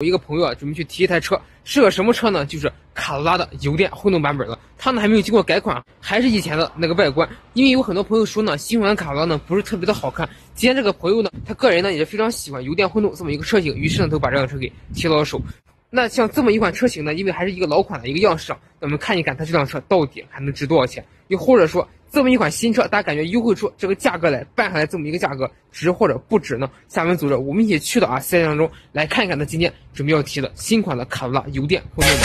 我一个朋友啊，准备去提一台车，是个什么车呢？就是卡罗拉的油电混动版本的。他呢还没有经过改款，还是以前的那个外观。因为有很多朋友说呢，新款卡罗拉呢不是特别的好看。今天这个朋友呢，他个人呢也是非常喜欢油电混动这么一个车型，于是呢就把这辆车给提到了手。那像这么一款车型呢，因为还是一个老款的一个样式，那我们看一看它这辆车到底还能值多少钱？又或者说这么一款新车，大家感觉优惠出这个价格来办下来这么一个价格值或者不值呢？下面组着我们一起去到啊赛道当中来看一看，它今天准备要提的新款的卡罗拉油电混动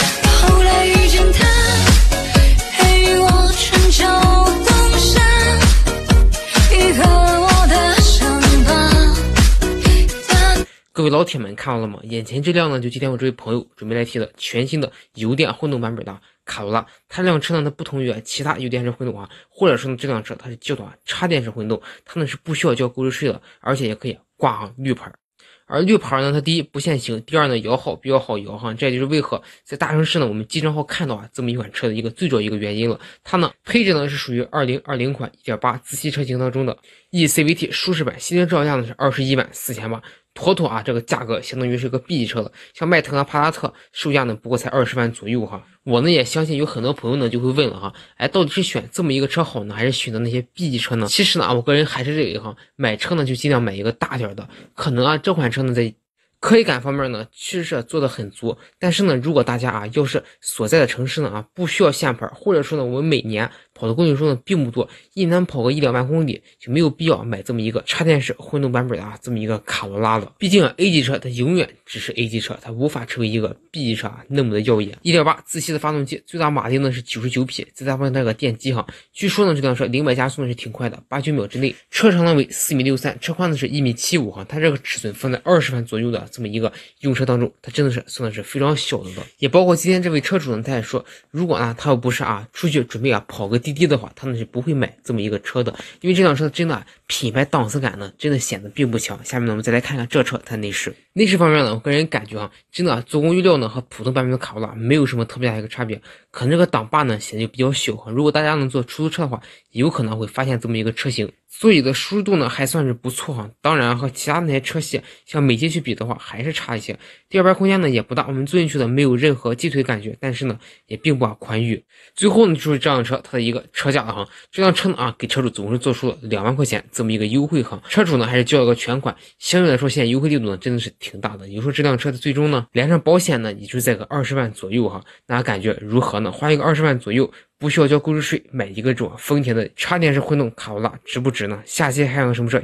版。各位老铁们看到了吗？眼前这辆呢，就今天我这位朋友准备来提的全新的油电混动版本的卡罗拉。它这辆车呢，它不同于其他油电式混动啊，或者说这辆车它是叫做啊插电式混动，它呢是不需要交购置税的，而且也可以挂上绿牌。而绿牌呢，它第一不限行，第二呢摇号比较好摇哈，这也就是为何在大城市呢我们经常号看到啊这么一款车的一个最主要一个原因了。它呢配置呢是属于二零二零款一点八自吸车型当中的 ECVT 舒适版，新车导价呢是二十一万四千八。妥妥啊，这个价格相当于是个 B 级车了，像迈腾啊、帕萨特，售价呢不过才二十万左右哈。我呢也相信有很多朋友呢就会问了哈，哎，到底是选这么一个车好呢，还是选择那些 B 级车呢？其实呢，我个人还是认为哈，买车呢就尽量买一个大点儿的。可能啊，这款车呢在科技感方面呢确实是做的很足，但是呢，如果大家啊要是所在的城市呢啊不需要限牌，或者说呢我们每年。跑的公里数呢并不多，一年跑个一两万公里就没有必要买这么一个插电式混动版本的啊，这么一个卡罗拉了。毕竟啊，A 级车它永远只是 A 级车，它无法成为一个 B 级车啊那么的耀眼。一点八自吸的发动机，最大马力呢是九十九匹，大搭配那个电机哈，据说呢这辆车零百加速呢是挺快的，八九秒之内。车长呢为四米六三，车宽呢是一米七五哈，它这个尺寸放在二十万左右的这么一个用车当中，它真的是算的是非常小的了。也包括今天这位车主呢，他也说，如果呢他要不是啊出去准备啊跑个。滴滴的话，他们是不会买这么一个车的，因为这辆车真的品牌档次感呢，真的显得并不强。下面呢，我们再来看看这车它内饰。内饰方面呢，我个人感觉啊，真的做工用料呢和普通版本的卡罗拉没有什么特别大的一个差别，可能这个挡把呢显得就比较小哈。如果大家能坐出租车的话，有可能会发现这么一个车型。座椅的舒适度呢还算是不错哈，当然和其他那些车系像美系去比的话还是差一些。第二排空间呢也不大，我们坐进去的没有任何鸡腿感觉，但是呢也并不宽裕。最后呢就是这辆车它的一个车价了哈，这辆车呢啊给车主总共是做出了两万块钱这么一个优惠哈，车主呢还是交了个全款。相对来说现在优惠力度呢真的是。挺大的，你说这辆车的最终呢，连上保险呢，也就在个二十万左右哈。大家感觉如何呢？花一个二十万左右，不需要交购置税，买一个这种丰田的插电式混动卡罗拉，值不值呢？下期还有什么车？